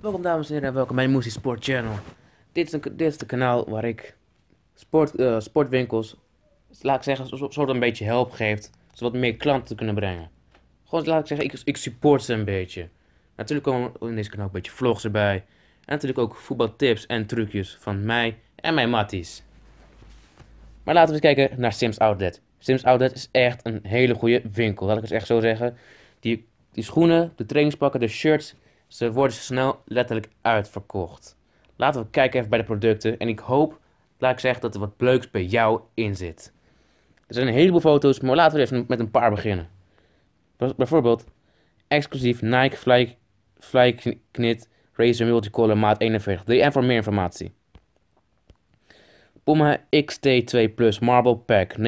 Welkom dames en heren en welkom bij Moesie Sport Channel. Dit is, een, dit is de kanaal waar ik sport, eh, sportwinkels, laat ik zeggen, soort een beetje help geeft. Zodat meer klanten te kunnen brengen. Gewoon laat ik zeggen, ik, ik support ze een beetje. Natuurlijk komen in deze kanaal ook een beetje vlogs erbij. En natuurlijk ook voetbaltips en trucjes van mij en mijn matties. Maar laten we eens kijken naar Sims Outlet. Sims Outlet is echt een hele goede winkel, laat ik het echt zo zeggen. Die, die schoenen, de trainingspakken, de shirts ze worden snel letterlijk uitverkocht. Laten we kijken even bij de producten. En ik hoop, laat ik zeggen, dat er wat leuks bij jou in zit. Er zijn een heleboel foto's, maar laten we even met een paar beginnen. Bijvoorbeeld, exclusief Nike Fly, Fly Knit Razer Multicolor maat 41. DM voor meer informatie. Puma XT2 Plus Marble Pack 49,95.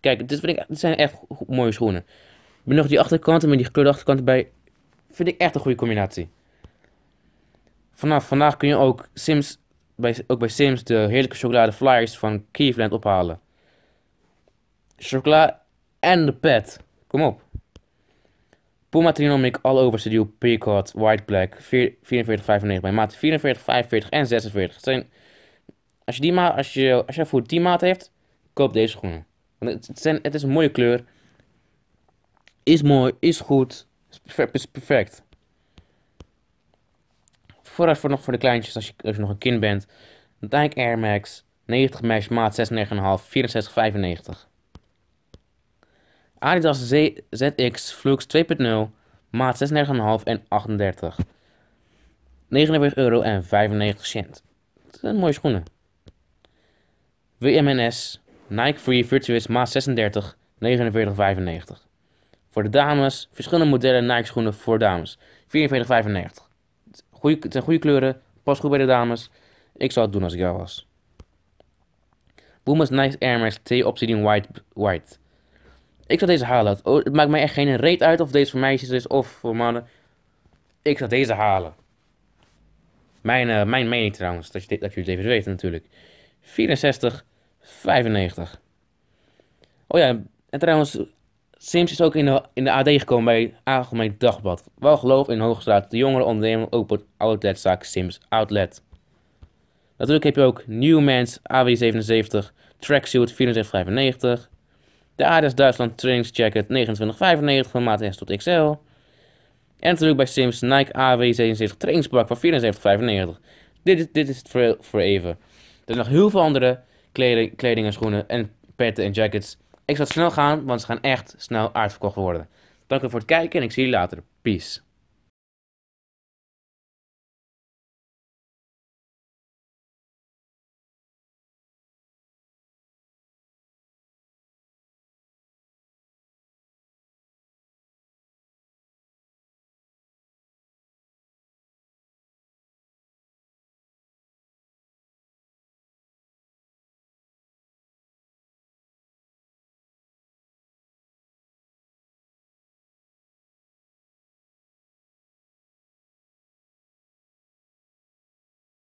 Kijk, dit, vind ik, zijn echt mooie schoenen. Ik ben nog die achterkanten met die gekleurde achterkanten bij Vind ik echt een goede combinatie. Vanaf vandaag kun je ook, Sims, bij, ook bij Sims de heerlijke chocolade flyers van Cleveland ophalen. Chocola en de pet. Kom op. Puma Trinomic All Over Studio peacock, White Black 44,95 bij maat 44, 45 en 46. zijn, als je die maat, als je, als je voor 10 maat heeft, koop deze schoenen. Want het, zijn, het is een mooie kleur. Is mooi, is goed perfect. Is perfect. voor nog voor de kleintjes, als je, als je nog een kind bent. Dijk Air Max, 90 mesh, maat 6,9,5, 64,95. Adidas ZX Flux 2.0, maat 6,9,5 en 38. 49 euro en 95 cent. Dat zijn mooie schoenen. WMNS Nike Free Virtuous maat 36, 49,95. Voor de dames, verschillende modellen Nike schoenen voor dames. 44,95. Goeie, het zijn goede kleuren, pas goed bij de dames. Ik zou het doen als ik jou was. Boomers Nike Air Max 2 Obsidian White, White. Ik zou deze halen. Oh, het maakt mij echt geen reet uit of deze voor meisjes is of voor mannen. Ik zou deze halen. Mijn, eh, mijn mening trouwens, dat, je, dat jullie het even weten natuurlijk. 64, Oh ja, en trouwens, Sims is ook in de, in de AD gekomen bij Algemeen dagbad. Wel geloof in Hoogstraat, de jongere ondernemer opent outletzaak Sims Outlet. Natuurlijk heb je ook Newmans AW77, Tracksuit 7495, de ADS Duitsland Trainings Jacket 2995 van maat S tot XL. En natuurlijk bij Sims Nike AW77 trainingspak van 7495. Dit, is, dit is het voor, voor even. Er zijn nog heel veel andere kleding, kleding en schoenen en petten en jackets ik zal snel gaan, want ze gaan echt snel uitverkocht worden. Dank u voor het kijken en ik zie jullie later. Peace.